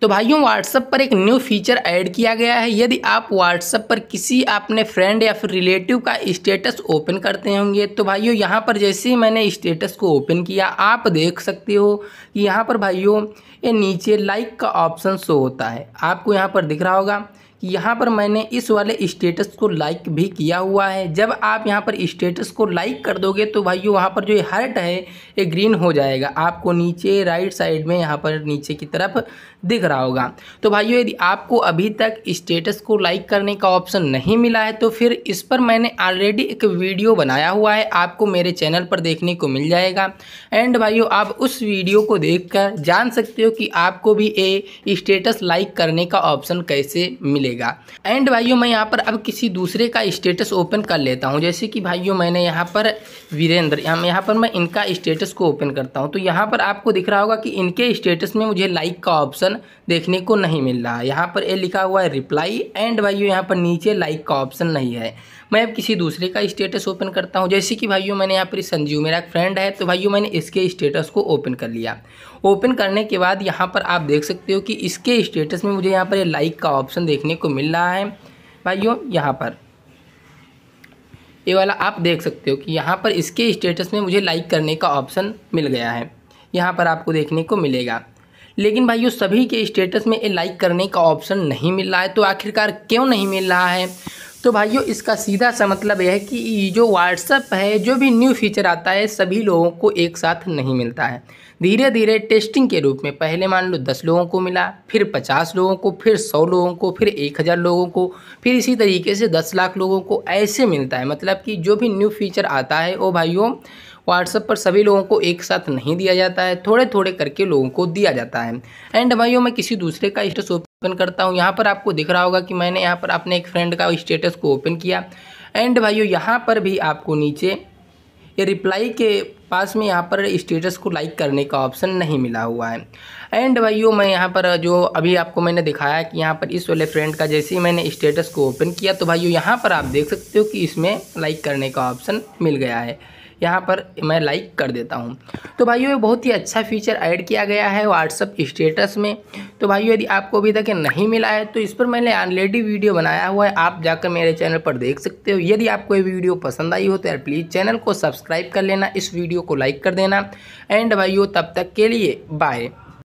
तो भाइयों व्हाट्सअप पर एक न्यू फीचर ऐड किया गया है यदि आप व्हाट्सअप पर किसी अपने फ्रेंड या फिर रिलेटिव का स्टेटस ओपन करते होंगे तो भाइयों यहाँ पर जैसे ही मैंने स्टेटस को ओपन किया आप देख सकते हो कि यहाँ पर भाइयों ये नीचे लाइक का ऑप्शन शो होता है आपको यहाँ पर दिख रहा होगा यहाँ पर मैंने इस वाले स्टेटस को लाइक भी किया हुआ है जब आप यहाँ पर स्टेटस को लाइक कर दोगे तो भाइयों वहाँ पर जो ये हर्ट है ये ग्रीन हो जाएगा आपको नीचे राइट साइड में यहाँ पर नीचे की तरफ दिख रहा होगा तो भाइयों यदि आपको अभी तक स्टेटस को लाइक करने का ऑप्शन नहीं मिला है तो फिर इस पर मैंने ऑलरेडी एक वीडियो बनाया हुआ है आपको मेरे चैनल पर देखने को मिल जाएगा एंड भाइयों आप उस वीडियो को देख जान सकते हो कि आपको भी ये स्टेटस लाइक करने का ऑप्शन कैसे मिले मिलेगा एंड भाइयों मैं यहाँ पर अब किसी दूसरे का स्टेटस ओपन कर लेता हूँ जैसे कि भाइयों मैंने यहाँ पर वीरेंद्र हम यहाँ पर मैं इनका स्टेटस को ओपन करता हूँ तो यहाँ पर आपको दिख रहा होगा कि इनके स्टेटस में मुझे लाइक का ऑप्शन देखने को नहीं मिल रहा है यहाँ पर ये लिखा हुआ है रिप्लाई एंड भाइयों यहाँ पर नीचे लाइक का ऑप्शन नहीं है मैं अब किसी दूसरे का स्टेटस ओपन करता हूँ जैसे कि भाइयों मैंने यहाँ पर संजीव मेरा एक फ्रेंड है तो भाइयों मैंने इसके स्टेटस को ओपन कर लिया ओपन करने के बाद यहाँ पर आप देख सकते हो कि इसके स्टेटस में मुझे यहाँ पर लाइक का ऑप्शन देखने को मिल रहा है भाइयों यहाँ पर ये वाला आप देख सकते हो कि यहाँ पर इसके स्टेटस में मुझे लाइक करने का ऑप्शन मिल गया है यहाँ पर आपको देखने को मिलेगा लेकिन भाइयों सभी के स्टेटस में ये लाइक करने का ऑप्शन नहीं मिल रहा है तो आखिरकार क्यों नहीं मिल रहा है तो भाइयों इसका सीधा सा मतलब यह है कि जो व्हाट्सअप है जो भी न्यू फीचर आता है सभी लोगों को एक साथ नहीं मिलता है धीरे धीरे टेस्टिंग के रूप में पहले मान लो दस लोगों को मिला फिर पचास लोगों को फिर सौ लोगों को फिर एक हज़ार लोगों को फिर इसी तरीके से दस लाख लोगों को ऐसे मिलता है मतलब कि जो भी न्यू फीचर आता है वो भाइयों व्हाट्सअप पर सभी लोगों को एक साथ नहीं दिया जाता है थोड़े थोड़े करके लोगों को दिया जाता है एंड भाइयों में किसी दूसरे का इंस्टा ओपन करता हूँ यहाँ पर आपको दिख रहा होगा कि मैंने यहाँ पर अपने एक फ्रेंड का स्टेटस को ओपन किया एंड भाइयों यहाँ पर भी आपको नीचे ये रिप्लाई के पास में यहाँ पर स्टेटस को लाइक करने का ऑप्शन नहीं मिला हुआ है एंड भाइयों मैं यहाँ पर जो अभी आपको मैंने दिखाया कि यहाँ पर इस वाले फ्रेंड का जैसे ही मैंने स्टेटस को ओपन किया तो भाइयों यहाँ पर आप देख सकते हो कि इसमें लाइक करने का ऑप्शन मिल गया है यहाँ पर मैं लाइक कर देता हूँ तो भाइयों ये बहुत ही अच्छा फीचर ऐड किया गया है व्हाट्सअप स्टेटस में तो भाइयों यदि आपको अभी तक नहीं मिला है तो इस पर मैंने ऑलरेडी वीडियो बनाया हुआ है आप जाकर मेरे चैनल पर देख सकते हो यदि आपको ये वीडियो पसंद आई हो तो यार प्लीज़ चैनल को सब्सक्राइब कर लेना इस वीडियो वीडियो को लाइक कर देना एंड भाइयों तब तक के लिए बाय